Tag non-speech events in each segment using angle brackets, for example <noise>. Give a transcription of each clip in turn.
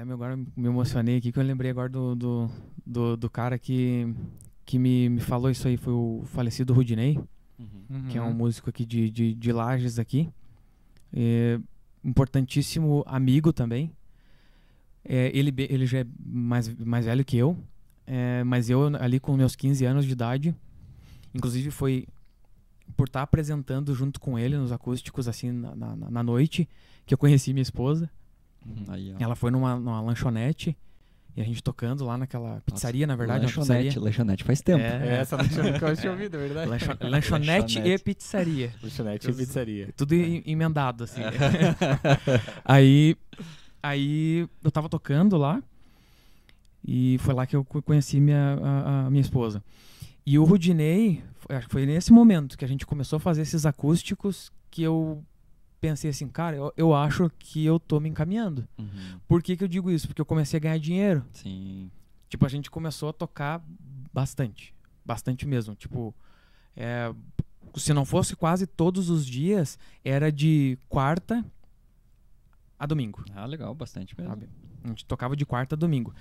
Até agora me emocionei aqui que eu lembrei agora do, do, do, do cara que, que me, me falou isso aí, foi o falecido Rudinei, uhum. que é um uhum. músico aqui de, de, de Lages aqui. É, importantíssimo amigo também. É, ele, ele já é mais, mais velho que eu, é, mas eu ali com meus 15 anos de idade, inclusive foi por estar apresentando junto com ele nos acústicos assim na, na, na noite que eu conheci minha esposa Uhum. Aí, ela foi numa, numa lanchonete. E a gente tocando lá naquela pizzaria, Nossa, na verdade. Lanchonete, lanchonete faz tempo. É, é essa lanchonete que eu tinha ouvido, é verdade. Lancho, lanchonete, lanchonete, e pizzaria. Lanchonete e pizzaria. Tudo em, é. emendado, assim. É. <laughs> aí, aí eu tava tocando lá e foi lá que eu conheci minha, a, a minha esposa. E o Rudinei, acho que foi nesse momento que a gente começou a fazer esses acústicos que eu pensei assim, cara, eu, eu acho que eu tô me encaminhando. Uhum. Por que, que eu digo isso? Porque eu comecei a ganhar dinheiro. Sim. Tipo, a gente começou a tocar bastante. Bastante mesmo. Tipo, é, se não fosse quase todos os dias, era de quarta a domingo. Ah, legal, bastante mesmo. Sabe? A gente tocava de quarta a domingo.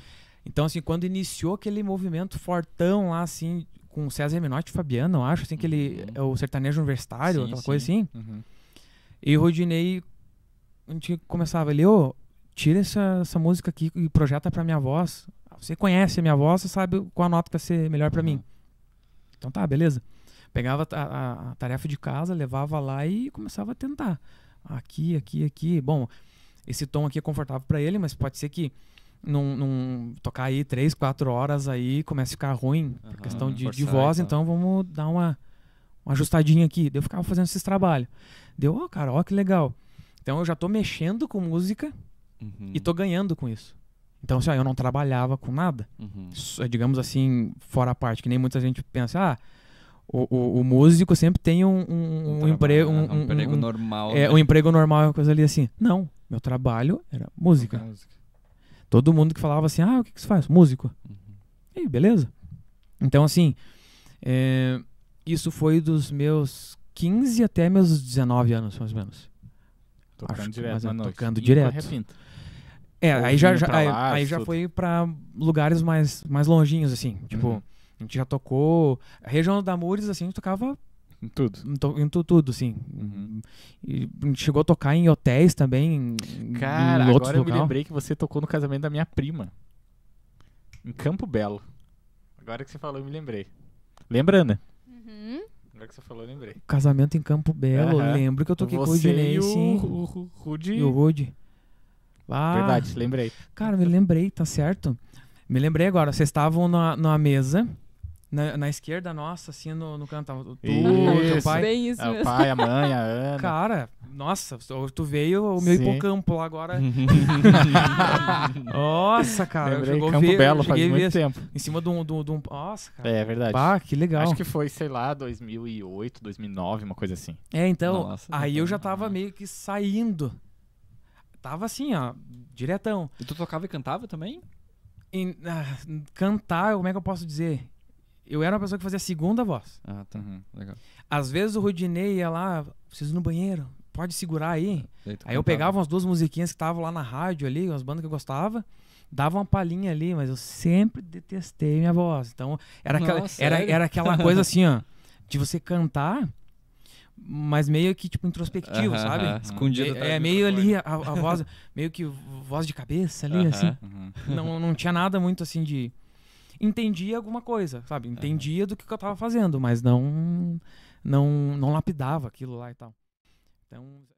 Então, assim, quando iniciou aquele movimento fortão lá, assim, com o César Menotti e Fabiano, eu acho, assim, que ele uhum. é o sertanejo universitário, sim, aquela sim. coisa assim. Uhum. E o Rodinei, a gente começava ali, ô, oh, tira essa, essa música aqui e projeta pra minha voz. Você conhece a minha voz, você sabe qual a nota que vai ser melhor para mim. Então tá, beleza. Pegava a, a, a, tarefa de casa, levava lá e começava a tentar. Aqui, aqui, aqui. Bom, esse tom aqui é confortável para ele, mas pode ser que num, num, tocar aí três, quatro horas aí comece a ficar ruim. Uhum, questão de, forçar, de voz, então. então vamos dar uma uma ajustadinha aqui. Daí eu ficava fazendo esses trabalhos. Deu, oh, cara, ó que legal. Então eu já tô mexendo com música uhum. e tô ganhando com isso. Então, assim, ó, eu não trabalhava com nada. Uhum. Digamos assim, fora a parte, que nem muita gente pensa, ah, o, o, o músico sempre tem um, um, um, um emprego. Né? Um, um, emprego normal. É, né? um emprego normal é uma coisa ali assim. Não, meu trabalho era música. música. Todo mundo que falava assim, ah, o que, que você faz? Músico. Uhum. E aí, beleza. Então, assim, é, isso foi dos meus 15 até meus 19 anos, mais ou menos. Tocando Acho, direto. Mas, tocando direto. É, aí já, já lá, aí já foi para lugares mais, mais longinhos, assim. Tipo, uhum. a gente já tocou. A região da Mures, assim, a gente tocava. Em tudo. Em, to, em tu, tudo, sim. Uhum. E a gente chegou a tocar em hotéis também. Cara, em agora eu me lembrei que você tocou no casamento da minha prima. Em Campo Belo. Agora que você falou, eu me lembrei. Lembrando. Agora é que você falou, eu lembrei. Casamento em Campo Belo, uhum. lembro que eu toquei aqui com o Dinei, e o, sim. Rudy. E o Rudy. Ah, Verdade, lembrei. Cara, me lembrei, tá certo? Me lembrei agora, vocês estavam na, na mesa, na, na, esquerda nossa, assim, no, no canto. Tu, isso. teu pai. Bem isso é, o pai, a mãe, a <laughs> Ana. Cara, nossa, tu veio o meu Sim. hipocampo lá agora. <laughs> Nossa, cara. eu chegou Campo ver, Belo faz muito assim, tempo. Em cima de um, de, um, de um... Nossa, cara. É, é verdade. Pá, que legal. Acho que foi, sei lá, 2008, 2009, uma coisa assim. É, então, Nossa, aí então eu já tava meio que saindo. Tava assim, ó, diretão. E tu tocava e cantava também? Em, uh, ah, cantar, como é que eu posso dizer? Eu era uma pessoa que fazia a segunda voz. Ah, tá. Uhum, legal. Às vezes o Rudinei ia lá, preciso ir no banheiro pode segurar aí. Aí, é, aí eu pegava né? umas duas musiquinhas que estavam lá na rádio ali, umas bandas que eu gostava dava uma palhinha ali, mas eu sempre detestei minha voz. Então, era aquela, era, era aquela <laughs> coisa assim, ó, de você cantar, mas meio que, tipo, introspectivo, uh -huh, sabe? Escondido. É, é meio ali a, a, voz, <laughs> meio que voz de cabeça ali, uh -huh, assim. Não, não tinha nada muito assim de. Entendia alguma coisa, sabe? Entendia do que, que eu tava fazendo, mas não, não, não lapidava aquilo lá e tal. Então,